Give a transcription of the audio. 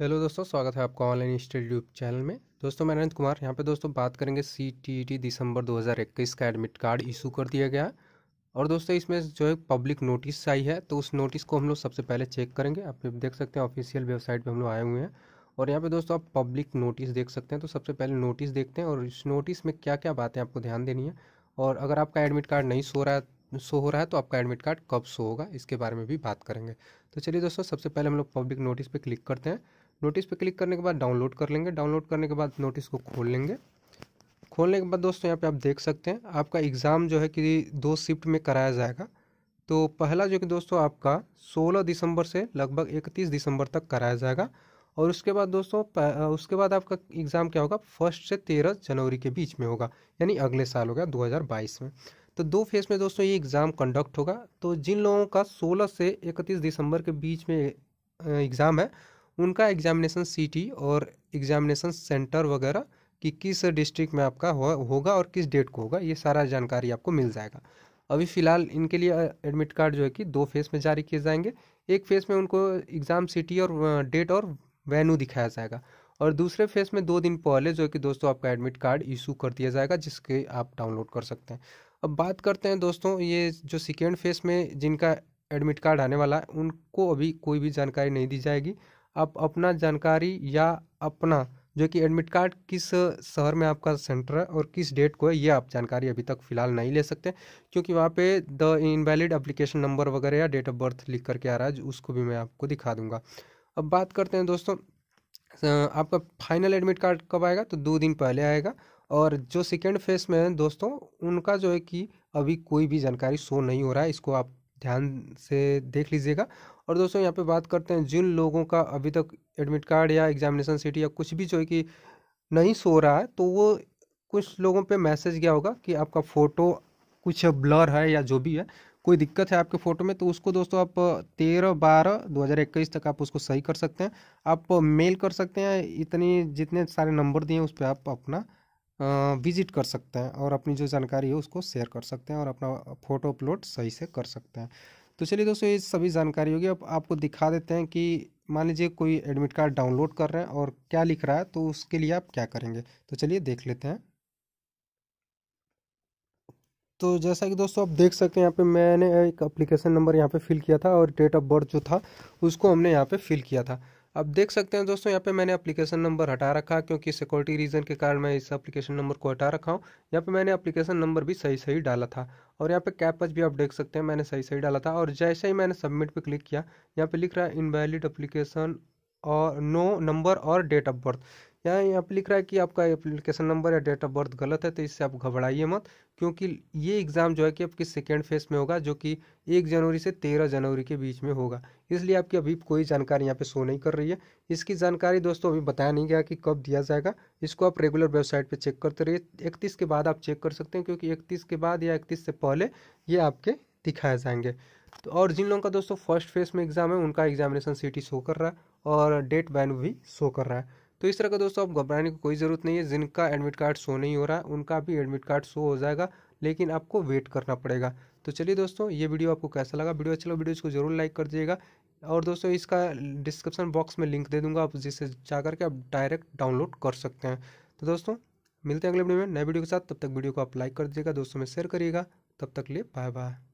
hello दोस्तों स्वागत है आपका ऑनलाइन स्टडी यूट्यूब चैनल में दोस्तों मैं अनंत कुमार यहाँ पे दोस्तों बात करेंगे सी टी टी दिसंबर 2021 का एडमिट कार्ड इशू कर दिया गया और दोस्तों इसमें जो है पब्लिक नोटिस आई है तो उस नोटिस को हम लोग सबसे पहले चेक करेंगे आप देख सकते हैं ऑफिशियल वेबसाइट पर हम लोग आए हुए हैं और यहाँ पर दोस्तों आप पब्लिक नोटिस देख सकते हैं तो सबसे पहले नोटिस देखते हैं और इस नोटिस में क्या क्या बातें आपको ध्यान देनी है और अगर आपका एडमिट कार्ड नहीं सो रहा है शो हो रहा है तो आपका एडमिट कार्ड कब शो होगा इसके बारे में भी बात करेंगे तो चलिए दोस्तों सबसे पहले हम लोग पब्लिक नोटिस पे क्लिक करते हैं नोटिस पे क्लिक करने के बाद डाउनलोड कर लेंगे डाउनलोड करने के बाद नोटिस को खोल लेंगे खोलने के बाद दोस्तों यहाँ पे आप देख सकते हैं आपका एग्ज़ाम जो है कि दो शिफ्ट में कराया जाएगा तो पहला जो कि दोस्तों आपका 16 दिसंबर से लगभग 31 दिसंबर तक कराया जाएगा और उसके बाद दोस्तों उसके बाद आपका एग्ज़ाम क्या होगा फर्स्ट से तेरह जनवरी के बीच में होगा यानी अगले साल होगा दो में तो दो फेज में दोस्तों ये एग्ज़ाम कंडक्ट होगा तो जिन लोगों का 16 से 31 दिसंबर के बीच में एग्ज़ाम है उनका एग्ज़ामिनेशन सिटी और एग्ज़ामिनेशन सेंटर वगैरह कि किस डिस्ट्रिक्ट में आपका हो, होगा और किस डेट को होगा ये सारा जानकारी आपको मिल जाएगा अभी फ़िलहाल इनके लिए एडमिट कार्ड जो है कि दो फेज़ में जारी किए जाएंगे एक फेज़ में उनको एग्ज़ाम सिटी और डेट और वेन्यू दिखाया जाएगा और दूसरे फेज़ में दो दिन पहले जो है कि दोस्तों आपका एडमिट कार्ड इशू कर दिया जाएगा जिसके आप डाउनलोड कर सकते हैं अब बात करते हैं दोस्तों ये जो सेकेंड फेस में जिनका एडमिट कार्ड आने वाला है उनको अभी कोई भी जानकारी नहीं दी जाएगी आप अपना जानकारी या अपना जो कि एडमिट कार्ड किस शहर में आपका सेंटर है और किस डेट को है ये आप जानकारी अभी तक फ़िलहाल नहीं ले सकते क्योंकि वहाँ पे द इनवैलिड एप्लीकेशन नंबर वगैरह या डेट ऑफ बर्थ लिख करके आ रहा है उसको भी मैं आपको दिखा दूंगा अब बात करते हैं दोस्तों आपका फाइनल एडमिट कार्ड कब आएगा तो दो दिन पहले आएगा और जो सेकेंड फेस में है दोस्तों उनका जो है कि अभी कोई भी जानकारी शो नहीं हो रहा है इसको आप ध्यान से देख लीजिएगा और दोस्तों यहाँ पे बात करते हैं जिन लोगों का अभी तक एडमिट कार्ड या एग्जामिनेशन सीट या कुछ भी जो है कि नहीं सो रहा है तो वो कुछ लोगों पे मैसेज गया होगा कि आपका फ़ोटो कुछ ब्लर है या जो भी है कोई दिक्कत है आपके फ़ोटो में तो उसको दोस्तों आप तेरह बारह दो हज़ार इक्कीस तक आप उसको सही कर सकते हैं आप मेल कर सकते हैं इतनी जितने सारे नंबर दिए हैं उस पर आप अपना विजिट कर सकते हैं और अपनी जो जानकारी है उसको शेयर कर सकते हैं और अपना फ़ोटो अपलोड सही से कर सकते हैं तो चलिए दोस्तों ये सभी जानकारी होगी अब आपको दिखा देते हैं कि मान लीजिए कोई एडमिट कार्ड डाउनलोड कर रहे हैं और क्या लिख रहा है तो उसके लिए आप क्या करेंगे तो चलिए देख लेते हैं तो जैसा कि दोस्तों आप देख सकते हैं यहाँ पे मैंने एक अप्लीकेशन नंबर यहाँ पे फिल किया था और डेट ऑफ बर्थ जो था उसको हमने यहाँ पे फिल किया था अब देख सकते हैं दोस्तों यहाँ पे मैंने एप्लीकेशन नंबर हटा रखा क्योंकि सिक्योरिटी रीज़न के कारण मैं इस एप्लीकेशन नंबर को हटा रखा हूँ यहाँ पे मैंने एप्लीकेशन नंबर भी सही सही डाला था और यहाँ पे कैपच भी आप देख सकते हैं मैंने सही सही डाला था और जैसे ही मैंने सबमिट पे क्लिक किया यहाँ पे लिख रहा है इनवैलिड अप्लीकेशन और नो नंबर और डेट ऑफ बर्थ यहाँ यहाँ पर लिख रहा है कि आपका एप्लीकेशन नंबर या डेट ऑफ बर्थ गलत है तो इससे आप घबराइए मत क्योंकि ये एग्ज़ाम जो है कि आपकी सेकेंड फेज में होगा जो कि एक जनवरी से तेरह जनवरी के बीच में होगा इसलिए आपकी अभी कोई जानकारी यहाँ पे शो नहीं कर रही है इसकी जानकारी दोस्तों अभी बताया नहीं गया कि कब दिया जाएगा इसको आप रेगुलर वेबसाइट पर चेक करते रहिए इकतीस के बाद आप चेक कर सकते हैं क्योंकि इकतीस के बाद या इकतीस से पहले ये आपके दिखाए जाएंगे तो और जिन लोगों का दोस्तों फर्स्ट फेज में एग्ज़ाम है उनका एग्जामिनेशन सीट शो कर रहा है और डेट बैन भी शो कर रहा है तो इस तरह का दोस्तों आप घबराने की कोई ज़रूरत नहीं है जिनका एडमिट कार्ड शो नहीं हो रहा है उनका भी एडमिट कार्ड शो हो जाएगा लेकिन आपको वेट करना पड़ेगा तो चलिए दोस्तों ये वीडियो आपको कैसा लगा वीडियो अच्छा लगा वीडियो इसको जरूर लाइक कर दीजिएगा और दोस्तों इसका डिस्क्रिप्शन बॉक्स में लिंक दे दूंगा आप जिससे जा करके आप डायरेक्ट डाउनलोड कर सकते हैं तो दोस्तों मिलते हैं अगले वीडियो में नए वीडियो के साथ तब तक वीडियो को आप लाइक कर दीजिएगा दोस्तों में शेयर करिएगा तब तक लिए बाय बाय